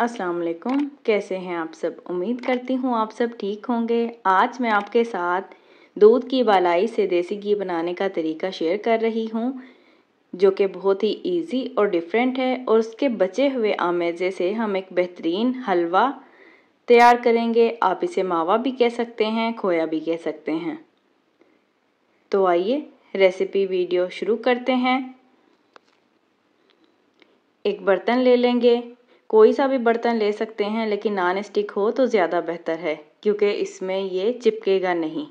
अस्सलाम वालेकुम कैसे हैं आप सब उम्मीद करती हूँ आप सब ठीक होंगे आज मैं आपके साथ दूध की बालाई से देसी घी बनाने का तरीका शेयर कर रही हूँ जो कि बहुत ही इजी और डिफरेंट है और उसके बचे हुए आमेजे से हम एक बेहतरीन हलवा तैयार करेंगे आप इसे मावा भी कह सकते हैं खोया भी कह सकते हैं तो आइए रेसिपी वीडियो शुरू करते हैं एक बर्तन ले लेंगे कोई सा भी बर्तन ले सकते हैं लेकिन नॉन स्टिक हो तो ज़्यादा बेहतर है क्योंकि इसमें ये चिपकेगा नहीं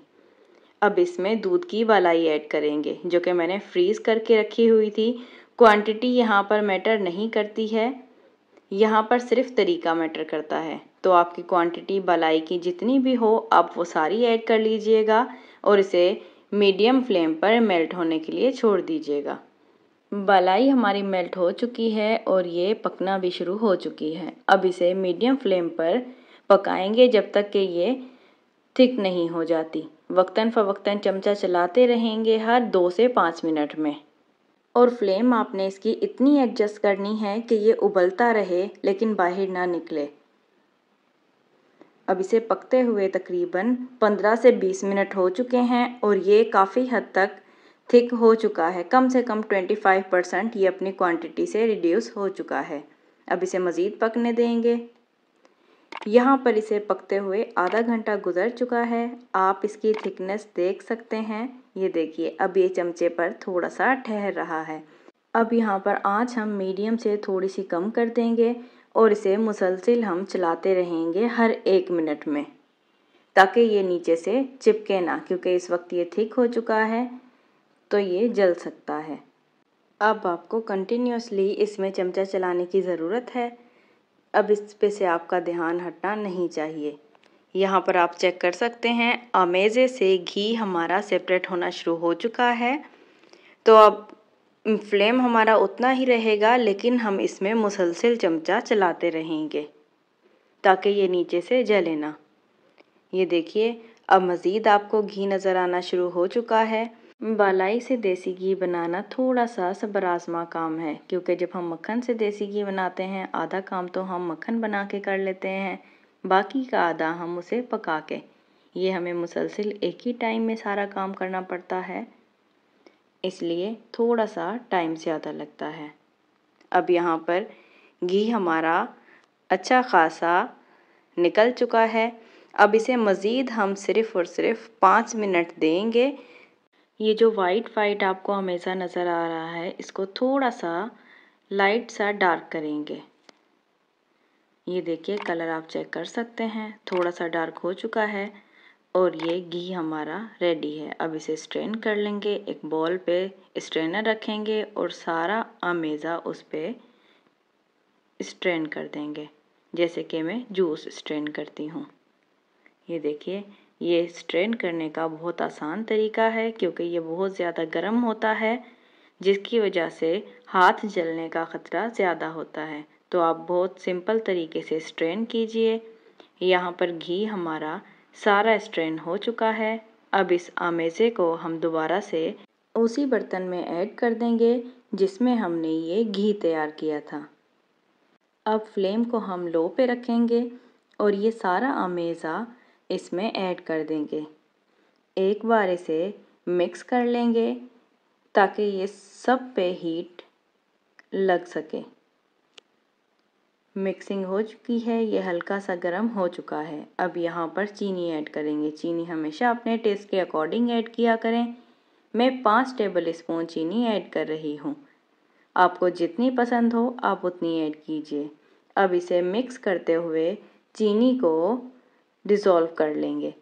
अब इसमें दूध की वालाई ऐड करेंगे जो कि मैंने फ्रीज़ करके रखी हुई थी क्वांटिटी यहाँ पर मैटर नहीं करती है यहाँ पर सिर्फ तरीका मैटर करता है तो आपकी क्वांटिटी बलाई की जितनी भी हो आप वो सारी ऐड कर लीजिएगा और इसे मीडियम फ्लेम पर मेल्ट होने के लिए छोड़ दीजिएगा बलाई हमारी मेल्ट हो चुकी है और ये पकना भी शुरू हो चुकी है अब इसे मीडियम फ्लेम पर पकाएंगे जब तक कि ये थिक नहीं हो जाती वक्तन फवक्तन चमचा चलाते रहेंगे हर दो से पाँच मिनट में और फ्लेम आपने इसकी इतनी एडजस्ट करनी है कि ये उबलता रहे लेकिन बाहर ना निकले अब इसे पकते हुए तकरीबन 15 से 20 मिनट हो चुके हैं और ये काफ़ी हद तक थिक हो चुका है कम से कम 25 परसेंट ये अपनी क्वांटिटी से रिड्यूस हो चुका है अब इसे मज़ीद पकने देंगे यहाँ पर इसे पकते हुए आधा घंटा गुजर चुका है आप इसकी थिकनेस देख सकते हैं ये देखिए अब ये चमचे पर थोड़ा सा ठहर रहा है अब यहाँ पर आँच हम मीडियम से थोड़ी सी कम कर देंगे और इसे मुसलसिल हम चलाते रहेंगे हर एक मिनट में ताकि ये नीचे से चिपके ना क्योंकि इस वक्त ये थिक हो चुका है तो ये जल सकता है अब आपको कंटिन्यूसली इसमें चमचा चलाने की ज़रूरत है अब इस पे से आपका ध्यान हटना नहीं चाहिए यहाँ पर आप चेक कर सकते हैं अमेजे से घी हमारा सेपरेट होना शुरू हो चुका है तो अब फ्लेम हमारा उतना ही रहेगा लेकिन हम इसमें मुसलसिल चमचा चलाते रहेंगे ताकि ये नीचे से जले ना ये देखिए अब मज़ीद आपको घी नज़र आना शुरू हो चुका है बालाई से देसी घी बनाना थोड़ा सा सबराजमा काम है क्योंकि जब हम मक्खन से देसी घी बनाते हैं आधा काम तो हम मक्खन बना के कर लेते हैं बाकी का आधा हम उसे पका के ये हमें मुसलसिल एक ही टाइम में सारा काम करना पड़ता है इसलिए थोड़ा सा टाइम ज़्यादा लगता है अब यहाँ पर घी हमारा अच्छा खासा निकल चुका है अब इसे मज़ीद हम सिर्फ़ और सिर्फ़ पाँच मिनट देंगे ये जो वाइट वाइट आपको हमेशा नज़र आ रहा है इसको थोड़ा सा लाइट सा डार्क करेंगे ये देखिए कलर आप चेक कर सकते हैं थोड़ा सा डार्क हो चुका है और ये घी हमारा रेडी है अब इसे स्ट्रेन कर लेंगे एक बॉल पे स्ट्रेनर रखेंगे और सारा अमेज़ा उस पर स्ट्रेन कर देंगे जैसे कि मैं जूस स्ट्रेन करती हूँ ये देखिए ये स्ट्रेन करने का बहुत आसान तरीका है क्योंकि ये बहुत ज़्यादा गर्म होता है जिसकी वजह से हाथ जलने का ख़तरा ज़्यादा होता है तो आप बहुत सिंपल तरीके से स्ट्रेन कीजिए यहाँ पर घी हमारा सारा स्ट्रेन हो चुका है अब इस आमेज़े को हम दोबारा से उसी बर्तन में ऐड कर देंगे जिसमें हमने ये घी तैयार किया था अब फ्लेम को हम लो पे रखेंगे और ये सारा आमेज़ा इसमें ऐड कर देंगे एक बार इसे मिक्स कर लेंगे ताकि ये सब पे हीट लग सके मिक्सिंग हो चुकी है ये हल्का सा गर्म हो चुका है अब यहाँ पर चीनी ऐड करेंगे चीनी हमेशा अपने टेस्ट के अकॉर्डिंग ऐड किया करें मैं पाँच टेबल स्पून चीनी ऐड कर रही हूँ आपको जितनी पसंद हो आप उतनी ऐड कीजिए अब इसे मिक्स करते हुए चीनी को डिज़ोल्व कर लेंगे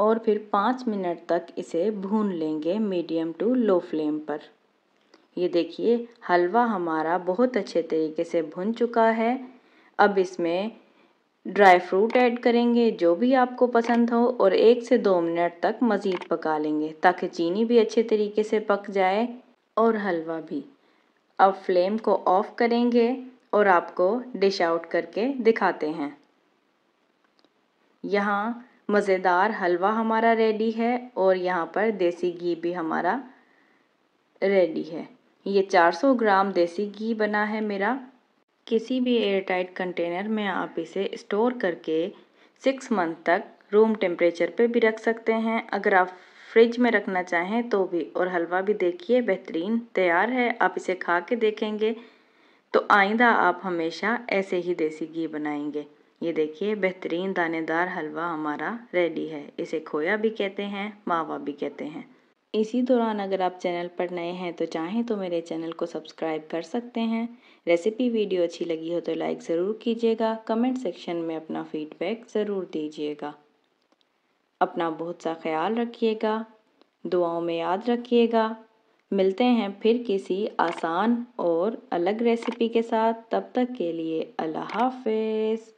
और फिर पाँच मिनट तक इसे भून लेंगे मीडियम टू लो फ्लेम पर ये देखिए हलवा हमारा बहुत अच्छे तरीके से भुन चुका है अब इसमें ड्राई फ्रूट ऐड करेंगे जो भी आपको पसंद हो और एक से दो मिनट तक मज़ीद पका लेंगे ताकि चीनी भी अच्छे तरीके से पक जाए और हलवा भी अब फ्लेम को ऑफ़ करेंगे और आपको डिश आउट करके दिखाते हैं यहाँ मज़ेदार हलवा हमारा रेडी है और यहाँ पर देसी घी भी हमारा रेडी है ये 400 ग्राम देसी घी बना है मेरा किसी भी एयरटाइट कंटेनर में आप इसे स्टोर करके सिक्स मंथ तक रूम टेम्परेचर पे भी रख सकते हैं अगर आप फ्रिज में रखना चाहें तो भी और हलवा भी देखिए बेहतरीन तैयार है आप इसे खा के देखेंगे तो आइंदा आप हमेशा ऐसे ही देसी घी बनाएंगे ये देखिए बेहतरीन दानेदार हलवा हमारा रेडी है इसे खोया भी कहते हैं मावा भी कहते हैं इसी दौरान अगर आप चैनल पर नए हैं तो चाहें तो मेरे चैनल को सब्सक्राइब कर सकते हैं रेसिपी वीडियो अच्छी लगी हो तो लाइक ज़रूर कीजिएगा कमेंट सेक्शन में अपना फीडबैक ज़रूर दीजिएगा अपना बहुत सा ख्याल रखिएगा दुआओं में याद रखिएगा मिलते हैं फिर किसी आसान और अलग रेसिपी के साथ तब तक के लिए अल्लाह हाफिज़